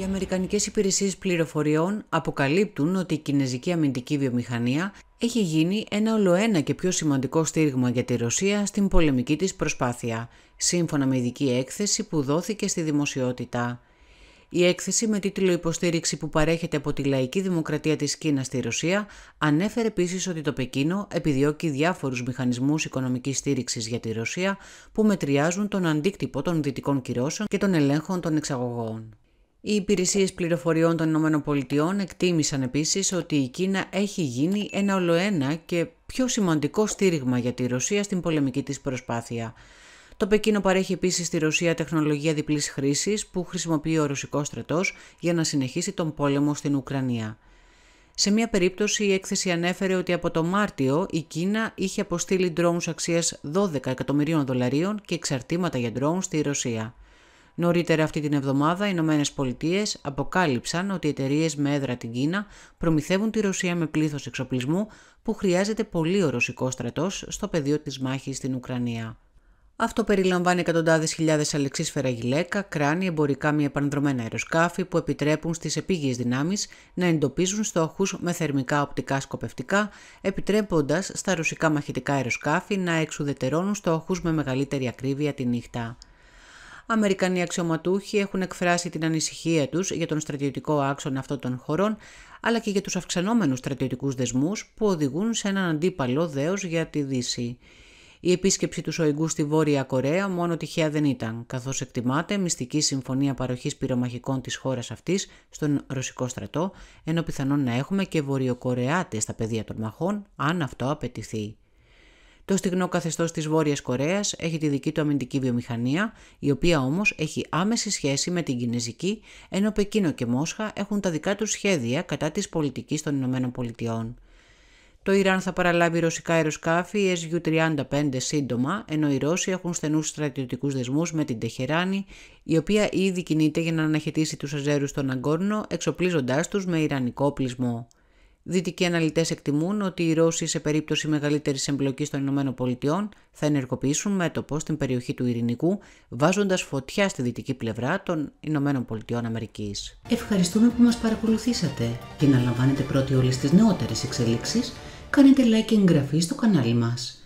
Οι Αμερικανικές υπηρεσίες πληροφοριών αποκαλύπτουν ότι η κινέζικη αμυντική βιομηχανία έχει γίνει ένα ολοένα και πιο σημαντικό στήριγμα για τη Ρωσία στην πολεμική της προσπάθεια, σύμφωνα με ειδική έκθεση που δόθηκε στη δημοσιότητα. Η έκθεση με τίτλο «Υποστήριξη που παρέχεται από τη Λαϊκή Δημοκρατία της Κίνας στη Ρωσία» ανέφερε επίσης ότι το Πεκίνο επιδιώκει διάφορους μηχανισμούς οικονομικής στήριξης για τη Ρωσία που μετριάζουν τον αντίκτυπο των δυτικών κυρώσεων και των ελέγχων των εξαγωγών. Οι υπηρεσίες πληροφοριών των ΗΠΑ εκτίμησαν επίσης ότι η Κίνα έχει γίνει ένα ολοένα και πιο σημαντικό στήριγμα για τη Ρωσία στην πολεμική της προσπάθεια. Το Πεκίνο παρέχει επίσης στη Ρωσία τεχνολογία διπλής χρήσης που χρησιμοποιεί ο ρωσικός στρατός για να συνεχίσει τον πόλεμο στην Ουκρανία. Σε μία περίπτωση, η έκθεση ανέφερε ότι από το Μάρτιο η Κίνα είχε αποστείλει ντρόουν αξία 12 εκατομμυρίων δολαρίων και εξαρτήματα για ντρόουν στη Ρωσία. Νωρίτερα αυτή την εβδομάδα, οι Ηνωμένες Πολιτείες αποκάλυψαν ότι εταιρείες με έδρα την Κίνα προμηθεύουν τη Ρωσία με πλήθος εξοπλισμού που χρειάζεται πολύ ο ρωσικός στρατός στο πεδίο της μάχης στην Ουκρανία. Αυτό περιλαμβάνει εκατοντάδες χιλιάδες αλεξίσφαιρα γυλαίκα, κράνη, εμπορικά μη επανδρομένα αεροσκάφη που επιτρέπουν στις επίγειες δυνάμεις να εντοπίζουν στόχους με θερμικά οπτικά σκοπευτικά, επιτρέποντας στα ρωσικά μαχητικά αεροσκάφη να εξουδετερώνουν στόχους με μεγαλύτερη ακρίβεια τη νύχτα. Αμερικανοί αξιωματούχοι έχουν εκφράσει την ανησυχία τους για τον στρατιωτικό άξονα αυτών των χωρών, αλλά και για τους αυξανόμενους στρατιωτικούς δεσμούς που οδηγούν σε έναν αντίπαλο δέος για τη Δύση. Η επίσκεψη του Σοϊγκού στη Βόρεια Κορέα μόνο τυχαία δεν ήταν, καθώς εκτιμάται μυστική συμφωνία παροχής πυρομαχικών της χώρας αυτής στον Ρωσικό στρατό, ενώ πιθανόν να έχουμε και Βορειοκορεάτες στα πεδία των μαχών, αν αυτό απαιτηθεί. Το στιγνό καθεστώς της Βόρειας Κορέας έχει τη δική του αμυντική βιομηχανία, η οποία όμως έχει άμεση σχέση με την Κινέζικη, ενώ Πεκίνο και Μόσχα έχουν τα δικά τους σχέδια κατά της πολιτικής των ΗΠΑ. Το Ιράν θα παραλάβει ρωσικά αεροσκάφη SU-35 σύντομα, ενώ οι Ρώσοι έχουν στενούς στρατιωτικούς δεσμούς με την Τεχεράνη, η οποία ήδη κινείται για να αναχαιτήσει τους Αζέρους στον Αγκόρνο, εξοπλίζοντα τους με Ιρανικό πλεισμό. Δυτικοί αναλυτές εκτιμούν ότι οι Ρώσοι σε περίπτωση μεγαλύτερης εμπλοκής των ΗΠΑ θα ενεργοποιήσουν μέτωπο στην περιοχή του Ειρηνικού, βάζοντας φωτιά στη δυτική πλευρά των ΗΠΑ. Ευχαριστούμε που μας παρακολουθήσατε. και να λαμβάνετε πρώτοι όλες τις νεότερες εξελίξεις, κάνετε like και εγγραφή στο κανάλι μας.